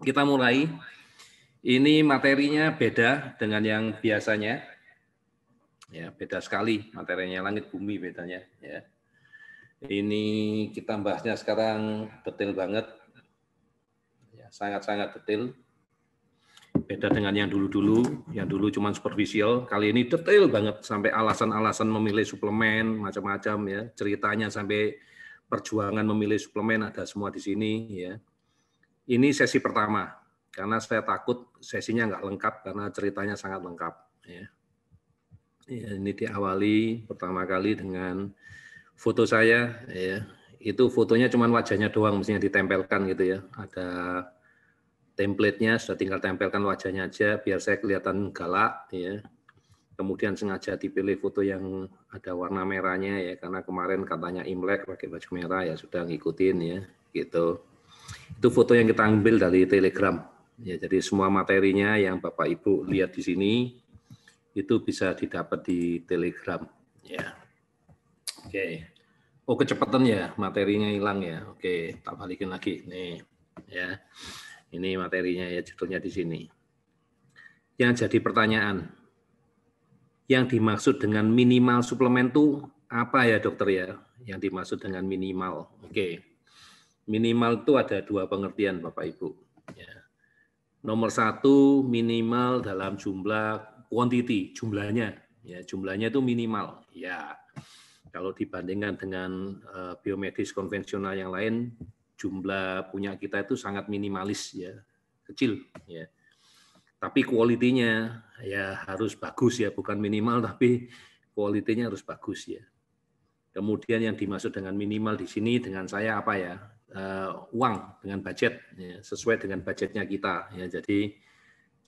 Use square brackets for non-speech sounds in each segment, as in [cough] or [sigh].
Kita mulai. Ini materinya beda dengan yang biasanya. Ya, beda sekali materinya langit bumi bedanya, ya. Ini kita bahasnya sekarang detail banget. Ya, sangat-sangat detail. Beda dengan yang dulu-dulu, yang dulu cuma superficial, kali ini detail banget sampai alasan-alasan memilih suplemen macam-macam ya, ceritanya sampai perjuangan memilih suplemen ada semua di sini ya ini sesi pertama, karena saya takut sesinya nggak lengkap karena ceritanya sangat lengkap. Ya. ya ini diawali pertama kali dengan foto saya. Ya. Itu fotonya cuma wajahnya doang, mestinya ditempelkan gitu ya. Ada template-nya, sudah tinggal tempelkan wajahnya aja biar saya kelihatan galak. Ya kemudian sengaja dipilih foto yang ada warna merahnya ya karena kemarin katanya Imlek pakai baju merah ya sudah ngikutin ya gitu itu foto yang kita ambil dari Telegram. Ya, jadi semua materinya yang Bapak Ibu lihat di sini itu bisa didapat di Telegram. Ya. Oke. Okay. Oh kecepatan ya materinya hilang ya. Oke, okay, tak balikin lagi nih. Ya. Ini materinya ya judulnya di sini. Yang jadi pertanyaan, yang dimaksud dengan minimal suplemen itu apa ya dokter ya? Yang dimaksud dengan minimal. Oke. Okay. Minimal itu ada dua pengertian Bapak Ibu. Ya. Nomor satu minimal dalam jumlah quantity, jumlahnya. Ya, jumlahnya itu minimal. Ya, kalau dibandingkan dengan uh, biomedis konvensional yang lain, jumlah punya kita itu sangat minimalis ya, kecil. Ya. Tapi kualitinya ya harus bagus ya, bukan minimal [laughs] tapi kualitinya harus bagus ya. Kemudian yang dimaksud dengan minimal di sini dengan saya apa ya? uh, uang dengan budget ya, sesuai dengan budgetnya kita ya jadi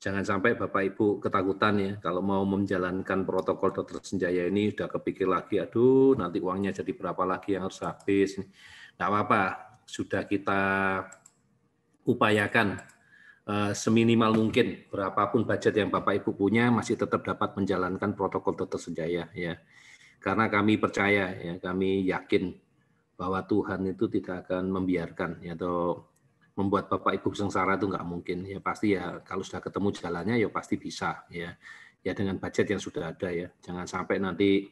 jangan sampai bapak ibu ketakutan ya kalau mau menjalankan protokol dokter senjaya ini sudah kepikir lagi aduh nanti uangnya jadi berapa lagi yang harus habis nggak apa-apa sudah kita upayakan uh, seminimal mungkin berapapun budget yang bapak ibu punya masih tetap dapat menjalankan protokol dokter senjaya ya karena kami percaya ya kami yakin bahwa Tuhan itu tidak akan membiarkan ya, atau membuat bapak ibu sengsara itu nggak mungkin ya pasti ya kalau sudah ketemu jalannya ya pasti bisa ya ya dengan budget yang sudah ada ya jangan sampai nanti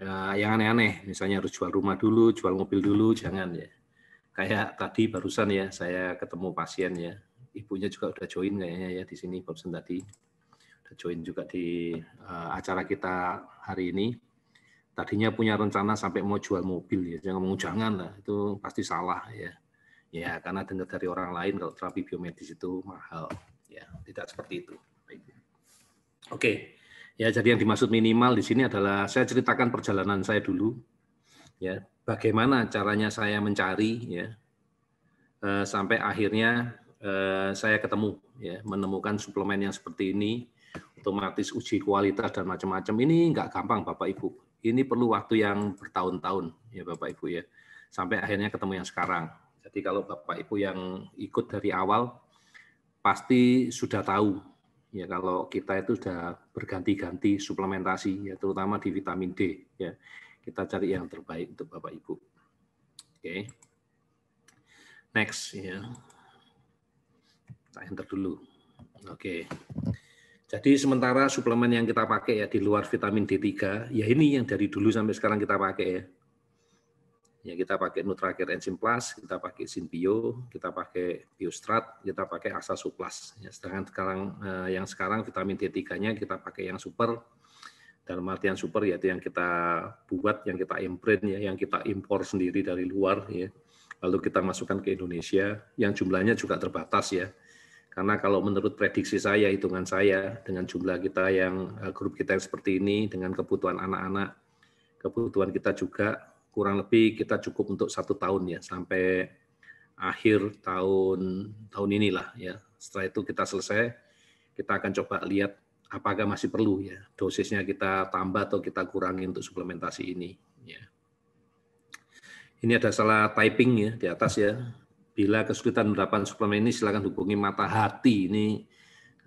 ya, yang aneh-aneh misalnya harus jual rumah dulu jual mobil dulu jangan ya kayak tadi barusan ya saya ketemu pasien ya ibunya juga udah join kayaknya ya di sini Bobson tadi udah join juga di uh, acara kita hari ini tadinya punya rencana sampai mau jual mobil ya jangan ngomong jangan lah itu pasti salah ya ya karena dengar dari orang lain kalau terapi biomedis itu mahal ya tidak seperti itu oke ya jadi yang dimaksud minimal di sini adalah saya ceritakan perjalanan saya dulu ya bagaimana caranya saya mencari ya eh, sampai akhirnya eh, saya ketemu ya menemukan suplemen yang seperti ini otomatis uji kualitas dan macam-macam ini nggak gampang bapak ibu ini perlu waktu yang bertahun-tahun ya Bapak Ibu ya. Sampai akhirnya ketemu yang sekarang. Jadi kalau Bapak Ibu yang ikut dari awal pasti sudah tahu ya kalau kita itu sudah berganti-ganti suplementasi ya terutama di vitamin D ya. Kita cari yang terbaik untuk Bapak Ibu. Oke. Okay. Next ya. Kita enter dulu. Oke. Okay. Jadi sementara suplemen yang kita pakai ya di luar vitamin D3, ya ini yang dari dulu sampai sekarang kita pakai ya. Ya kita pakai Nutracare enzyme Plus, kita pakai Sinbio, kita pakai Biostrat, kita pakai Asa Suplas. Ya, sedangkan sekarang eh, yang sekarang vitamin D3-nya kita pakai yang super. Dalam artian super yaitu yang kita buat, yang kita imprint ya, yang kita impor sendiri dari luar ya. Lalu kita masukkan ke Indonesia yang jumlahnya juga terbatas ya karena kalau menurut prediksi saya, hitungan saya dengan jumlah kita yang eh, grup kita yang seperti ini, dengan kebutuhan anak-anak, kebutuhan kita juga kurang lebih kita cukup untuk satu tahun ya sampai akhir tahun tahun inilah ya. Setelah itu kita selesai, kita akan coba lihat apakah masih perlu ya dosisnya kita tambah atau kita kurangi untuk suplementasi ini. Ya. Ini ada salah typing ya di atas ya Bila kesulitan mendapatkan suplemen ini, silakan hubungi Mata Hati. Ini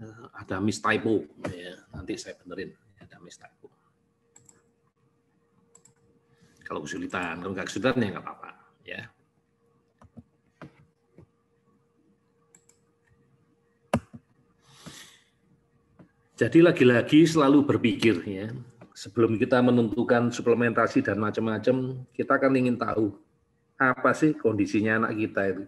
eh, ada miss Ya, nanti saya benerin. Ada miss typo. Kalau kesulitan, kalau nggak kesulitan ya nggak apa-apa. Ya. Jadi lagi-lagi selalu berpikir ya. Sebelum kita menentukan suplementasi dan macam-macam, kita akan ingin tahu apa sih kondisinya anak kita itu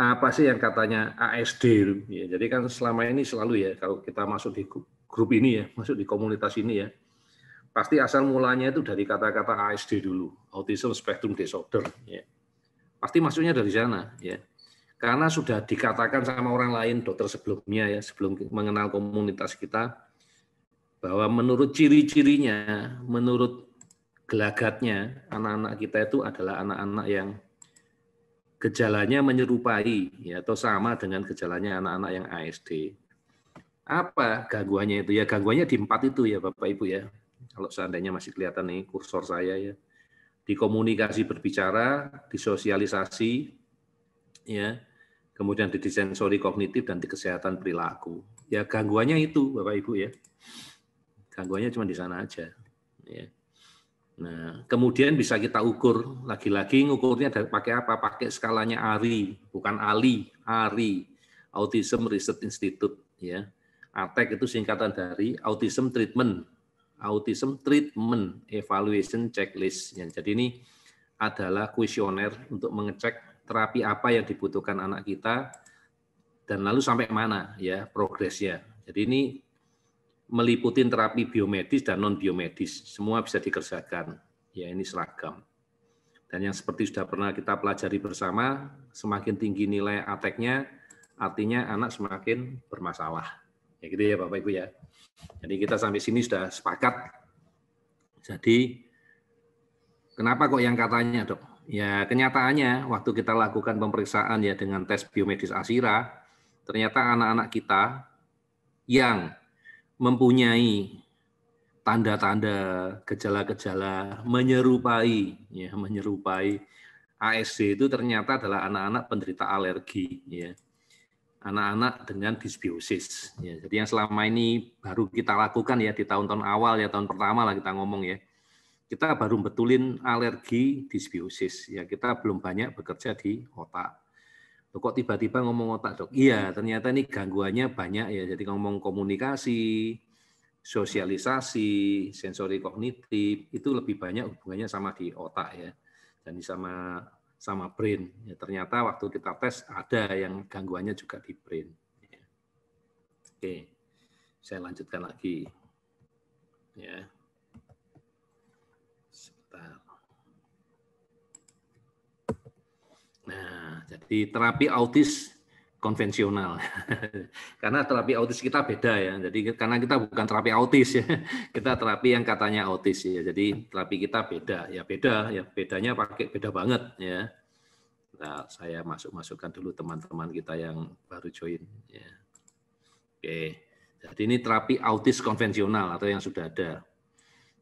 apa sih yang katanya ASD ya, jadi kan selama ini selalu ya kalau kita masuk di grup ini ya masuk di komunitas ini ya pasti asal mulanya itu dari kata-kata ASD dulu autism spectrum disorder ya pasti masuknya dari sana ya karena sudah dikatakan sama orang lain dokter sebelumnya ya sebelum mengenal komunitas kita bahwa menurut ciri-cirinya menurut gelagatnya anak-anak kita itu adalah anak-anak yang gejalanya menyerupai ya, atau sama dengan gejalanya anak-anak yang ASD. Apa gangguannya itu? Ya gangguannya di empat itu ya Bapak Ibu ya. Kalau seandainya masih kelihatan nih kursor saya ya. Di komunikasi berbicara, di sosialisasi, ya, kemudian di disensori kognitif dan di kesehatan perilaku. Ya gangguannya itu Bapak Ibu ya. Gangguannya cuma di sana aja. Ya. Nah, kemudian bisa kita ukur lagi-lagi ngukurnya dari pakai apa? Pakai skalanya ARI, bukan ALI, ARI, Autism Research Institute ya. ATEC itu singkatan dari Autism Treatment, Autism Treatment Evaluation Checklist. Ya, jadi ini adalah kuesioner untuk mengecek terapi apa yang dibutuhkan anak kita dan lalu sampai mana ya progresnya. Jadi ini meliputi terapi biomedis dan non biomedis. Semua bisa dikerjakan. Ya ini seragam. Dan yang seperti sudah pernah kita pelajari bersama, semakin tinggi nilai ateknya, artinya anak semakin bermasalah. Ya gitu ya Bapak Ibu ya. Jadi kita sampai sini sudah sepakat. Jadi kenapa kok yang katanya dok? Ya kenyataannya waktu kita lakukan pemeriksaan ya dengan tes biomedis Asira, ternyata anak-anak kita yang mempunyai tanda-tanda gejala-gejala menyerupai ya menyerupai ASD itu ternyata adalah anak-anak penderita alergi ya anak-anak dengan disbiosis ya jadi yang selama ini baru kita lakukan ya di tahun-tahun awal ya tahun pertama lah kita ngomong ya kita baru betulin alergi disbiosis ya kita belum banyak bekerja di otak Loh, kok tiba-tiba ngomong otak dok? Iya, ternyata ini gangguannya banyak ya. Jadi ngomong komunikasi, sosialisasi, sensori kognitif itu lebih banyak hubungannya sama di otak ya, dan sama sama brain. Ya, ternyata waktu kita tes ada yang gangguannya juga di brain. Oke, saya lanjutkan lagi. Ya, sebentar. Nah, jadi terapi autis konvensional. [laughs] karena terapi autis kita beda ya. Jadi karena kita bukan terapi autis ya. [laughs] Kita terapi yang katanya autis ya. Jadi terapi kita beda ya beda ya bedanya pakai beda banget ya. Nah, saya masuk-masukkan dulu teman-teman kita yang baru join ya. Oke. Jadi ini terapi autis konvensional atau yang sudah ada.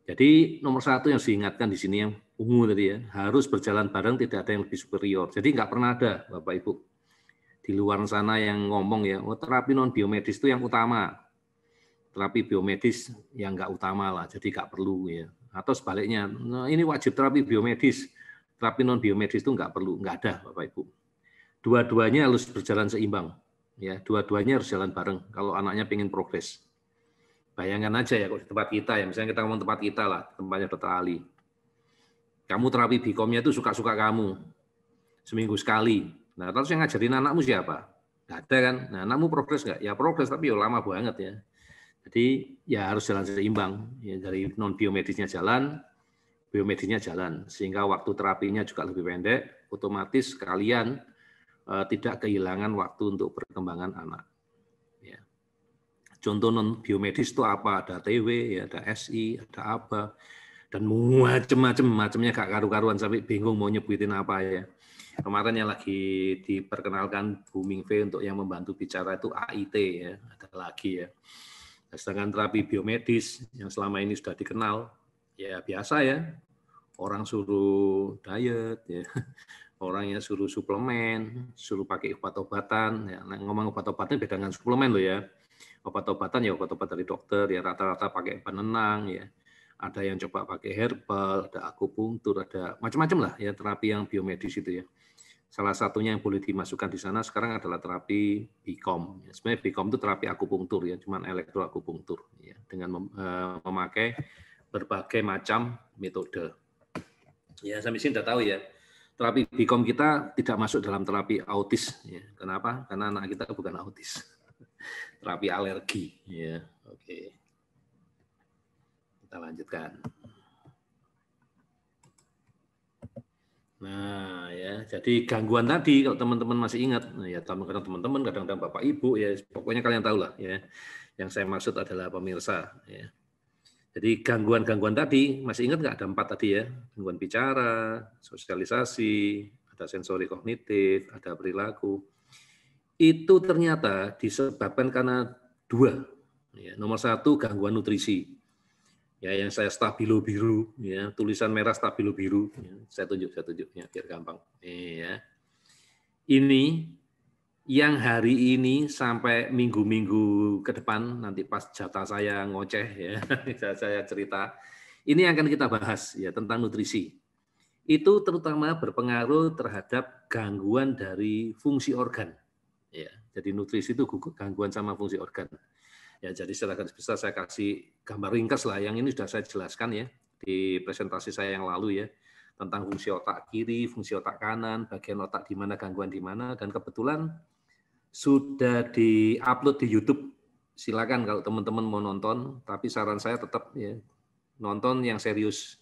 Jadi nomor satu yang diingatkan di sini yang ungu tadi ya, harus berjalan bareng tidak ada yang lebih superior. Jadi nggak pernah ada Bapak Ibu di luar sana yang ngomong ya, oh, terapi non biomedis itu yang utama. Terapi biomedis yang nggak utama lah, jadi nggak perlu ya. Atau sebaliknya, nah, ini wajib terapi biomedis, terapi non biomedis itu nggak perlu, nggak ada Bapak Ibu. Dua-duanya harus berjalan seimbang, ya. Dua-duanya harus jalan bareng kalau anaknya pengen progres. Bayangkan aja ya kalau di tempat kita ya, misalnya kita ngomong tempat kita lah, tempatnya Dr. Ali. Kamu terapi bikomnya itu suka-suka kamu, seminggu sekali. Nah terus yang ngajarin anakmu siapa? Gak ada kan? Nah anakmu progres nggak? Ya progres tapi ya lama banget ya. Jadi ya harus jalan seimbang. Ya, dari non biomedisnya jalan, biomedisnya jalan. Sehingga waktu terapinya juga lebih pendek, otomatis kalian eh, tidak kehilangan waktu untuk perkembangan anak. Contoh non biomedis itu apa? Ada TW, ya, ada SI, ada apa, dan macam-macam macamnya gak karu-karuan sampai bingung mau nyebutin apa ya. Kemarin yang lagi diperkenalkan Booming V untuk yang membantu bicara itu AIT ya, ada lagi ya. Nah, sedangkan terapi biomedis yang selama ini sudah dikenal, ya biasa ya, orang suruh diet, ya. [laughs] orangnya suruh suplemen, suruh pakai obat-obatan, ya. Nah, ngomong obat obatan beda dengan suplemen loh ya obat-obatan ya obat obatan dari dokter ya rata-rata pakai penenang ya ada yang coba pakai herbal ada akupunktur ada macam-macam lah ya terapi yang biomedis itu ya salah satunya yang boleh dimasukkan di sana sekarang adalah terapi BICOM. Ya, sebenarnya BICOM itu terapi akupunktur ya, cuman akupunktur ya, dengan eh, memakai berbagai macam metode. Ya, sampai sini sudah tahu ya. Terapi BICOM kita tidak masuk dalam terapi autis ya. Kenapa? Karena anak kita bukan autis terapi alergi ya oke kita lanjutkan Nah, ya, jadi gangguan tadi kalau teman-teman masih ingat, nah, ya kadang-kadang teman-teman, kadang-kadang bapak ibu, ya pokoknya kalian tahu lah, ya. Yang saya maksud adalah pemirsa, ya. Jadi gangguan-gangguan tadi, masih ingat nggak ada empat tadi ya? Gangguan bicara, sosialisasi, ada sensori kognitif, ada perilaku itu ternyata disebabkan karena dua. Ya, nomor satu gangguan nutrisi. Ya, yang saya stabilo biru, ya, tulisan merah stabilo biru. Ya, saya tunjuk, saya tunjuk, ya, biar gampang. Ya. Ini yang hari ini sampai minggu-minggu ke depan nanti pas jatah saya ngoceh ya [laughs] saya cerita ini yang akan kita bahas ya tentang nutrisi itu terutama berpengaruh terhadap gangguan dari fungsi organ Ya, jadi nutrisi itu gangguan sama fungsi organ. Ya, jadi secara garis besar saya kasih gambar ringkas lah. Yang ini sudah saya jelaskan ya di presentasi saya yang lalu ya tentang fungsi otak kiri, fungsi otak kanan, bagian otak di mana gangguan di mana dan kebetulan sudah di-upload di YouTube. Silakan kalau teman-teman mau nonton, tapi saran saya tetap ya nonton yang serius.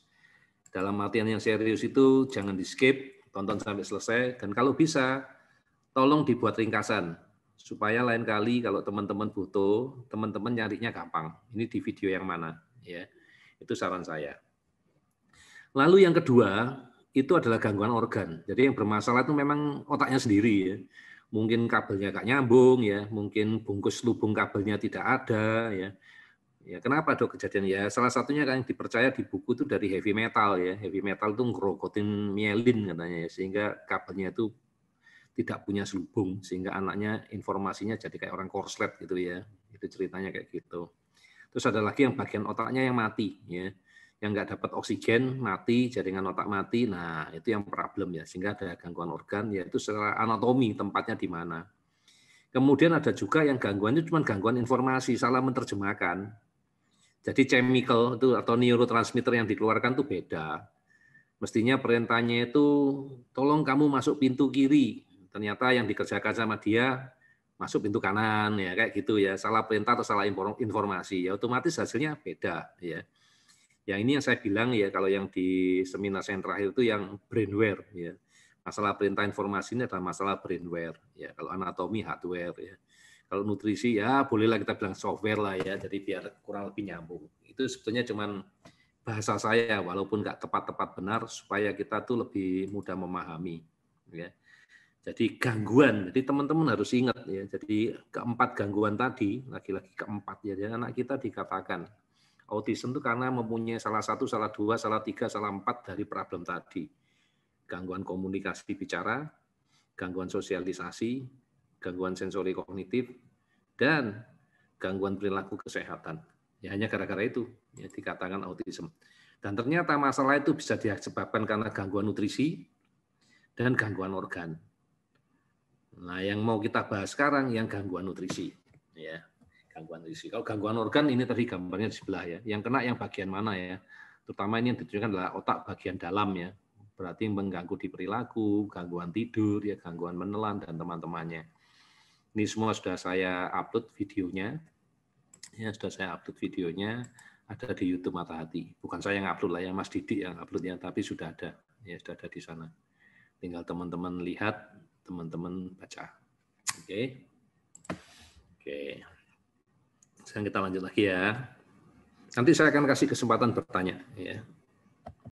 Dalam artian yang serius itu jangan di-skip, tonton sampai selesai dan kalau bisa tolong dibuat ringkasan supaya lain kali kalau teman-teman butuh, teman-teman nyarinya gampang. Ini di video yang mana, ya. Itu saran saya. Lalu yang kedua, itu adalah gangguan organ. Jadi yang bermasalah itu memang otaknya sendiri ya. Mungkin kabelnya gak nyambung ya, mungkin bungkus lubung kabelnya tidak ada ya. Ya, kenapa dok kejadian ya? Salah satunya kan yang dipercaya di buku itu dari heavy metal ya. Heavy metal itu ngerokotin mielin katanya ya, sehingga kabelnya itu tidak punya selubung sehingga anaknya informasinya jadi kayak orang korslet gitu ya itu ceritanya kayak gitu terus ada lagi yang bagian otaknya yang mati ya yang nggak dapat oksigen mati jaringan otak mati nah itu yang problem ya sehingga ada gangguan organ yaitu secara anatomi tempatnya di mana kemudian ada juga yang gangguannya cuma gangguan informasi salah menerjemahkan jadi chemical itu atau neurotransmitter yang dikeluarkan tuh beda mestinya perintahnya itu tolong kamu masuk pintu kiri ternyata yang dikerjakan sama dia masuk pintu kanan ya kayak gitu ya salah perintah atau salah informasi ya otomatis hasilnya beda ya yang ini yang saya bilang ya kalau yang di seminar saya yang terakhir itu yang brainware ya masalah perintah informasinya ini adalah masalah brainware ya kalau anatomi hardware ya kalau nutrisi ya bolehlah kita bilang software lah ya jadi biar kurang lebih nyambung itu sebetulnya cuman bahasa saya walaupun nggak tepat-tepat benar supaya kita tuh lebih mudah memahami ya jadi gangguan, jadi teman-teman harus ingat ya. Jadi keempat gangguan tadi, lagi-lagi keempat ya. Jadi anak kita dikatakan autism itu karena mempunyai salah satu, salah dua, salah tiga, salah empat dari problem tadi. Gangguan komunikasi bicara, gangguan sosialisasi, gangguan sensori kognitif, dan gangguan perilaku kesehatan. Ya hanya gara-gara itu ya, dikatakan autism. Dan ternyata masalah itu bisa disebabkan karena gangguan nutrisi dan gangguan organ. Nah, yang mau kita bahas sekarang yang gangguan nutrisi, ya. Gangguan nutrisi. Kalau gangguan organ ini tadi gambarnya di sebelah ya. Yang kena yang bagian mana ya? Terutama ini yang ditunjukkan adalah otak bagian dalam ya. Berarti mengganggu di perilaku, gangguan tidur, ya gangguan menelan dan teman-temannya. Ini semua sudah saya upload videonya. Ya, sudah saya upload videonya ada di YouTube Mata Hati. Bukan saya yang upload lah ya, Mas Didik yang uploadnya, tapi sudah ada. Ya, sudah ada di sana. Tinggal teman-teman lihat teman-teman baca. Oke. Okay. Oke. Okay. Sekarang kita lanjut lagi ya. Nanti saya akan kasih kesempatan bertanya ya.